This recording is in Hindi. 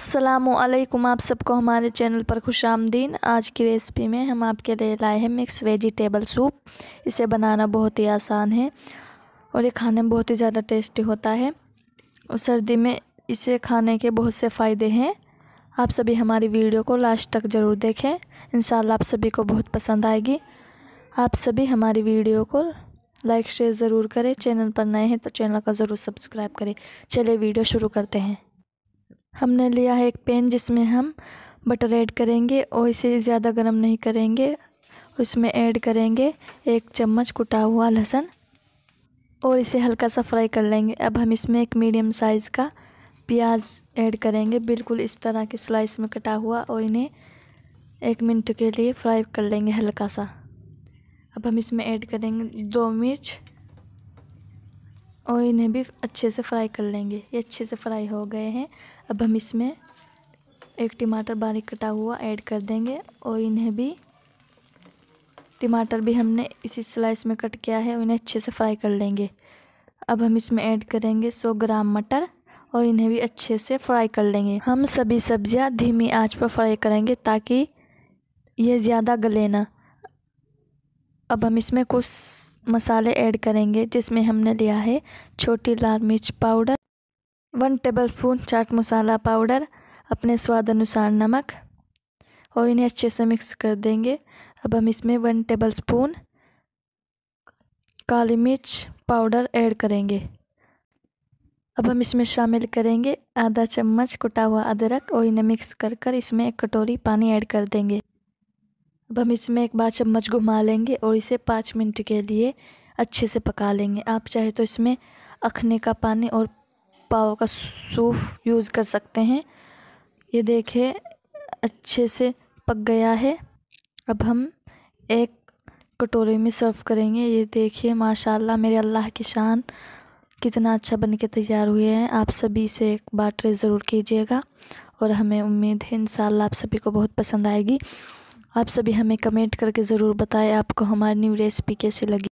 असलकुम आप सबको हमारे चैनल पर खुश आमदीन आज की रेसिपी में हम आपके लिए लाए हैं मिक्स वेजिटेबल सूप इसे बनाना बहुत ही आसान है और ये खाने में बहुत ही ज़्यादा टेस्टी होता है और सर्दी में इसे खाने के बहुत से फ़ायदे हैं आप सभी हमारी वीडियो को लास्ट तक ज़रूर देखें इन आप सभी को बहुत पसंद आएगी आप सभी हमारी वीडियो को लाइक शेयर ज़रूर करें चैनल पर नए हैं तो चैनल का ज़रूर सब्सक्राइब करें चलिए वीडियो शुरू करते हैं हमने लिया है एक पैन जिसमें हम बटर ऐड करेंगे और इसे ज़्यादा गर्म नहीं करेंगे उसमें ऐड करेंगे एक चम्मच कुटा हुआ लहसुन और इसे हल्का सा फ्राई कर लेंगे अब हम इसमें एक मीडियम साइज़ का प्याज ऐड करेंगे बिल्कुल इस तरह के स्लाइस में कटा हुआ और इन्हें एक मिनट के लिए फ्राई कर लेंगे हल्का सा अब हम इसमें ऐड करेंगे दो मिर्च और इन्हें भी अच्छे से फ्राई कर लेंगे ये अच्छे से फ्राई हो गए हैं अब हम इसमें एक टमाटर बारीक कटा हुआ ऐड कर देंगे और इन्हें भी टमाटर भी हमने इसी स्लाइस में कट किया है उन्हें अच्छे से फ्राई कर लेंगे अब हम इसमें ऐड करेंगे 100 ग्राम मटर और इन्हें भी अच्छे से फ्राई कर लेंगे हम सभी सब्जियां धीमी आंच पर फ्राई करेंगे ताकि ये ज़्यादा गले ना अब हम इसमें कुछ मसाले ऐड करेंगे जिसमें हमने लिया है छोटी लाल मिर्च पाउडर वन टेबलस्पून चाट मसाला पाउडर अपने स्वाद अनुसार नमक और इन्हें अच्छे से मिक्स कर देंगे अब हम इसमें वन टेबलस्पून काली मिर्च पाउडर ऐड करेंगे अब हम इसमें शामिल करेंगे आधा चम्मच कुटा हुआ अदरक और इन्हें मिक्स कर कर इसमें एक कटोरी पानी ऐड कर देंगे अब हम इसमें एक बार चम्मच घुमा लेंगे और इसे पाँच मिनट के लिए अच्छे से पका लेंगे आप चाहे तो इसमें अखने का पानी और पाव का सूफ यूज़ कर सकते हैं ये देखें अच्छे से पक गया है अब हम एक कटोरे में सर्व करेंगे ये देखिए माशाल्लाह मेरे अल्लाह की शान कितना अच्छा बन के तैयार हुए हैं आप सभी से एक बार ट्रे ज़रूर कीजिएगा और हमें उम्मीद है इन आप सभी को बहुत पसंद आएगी आप सभी हमें कमेंट करके ज़रूर बताएं आपको हमारी न्यू रेसिपी कैसी लगी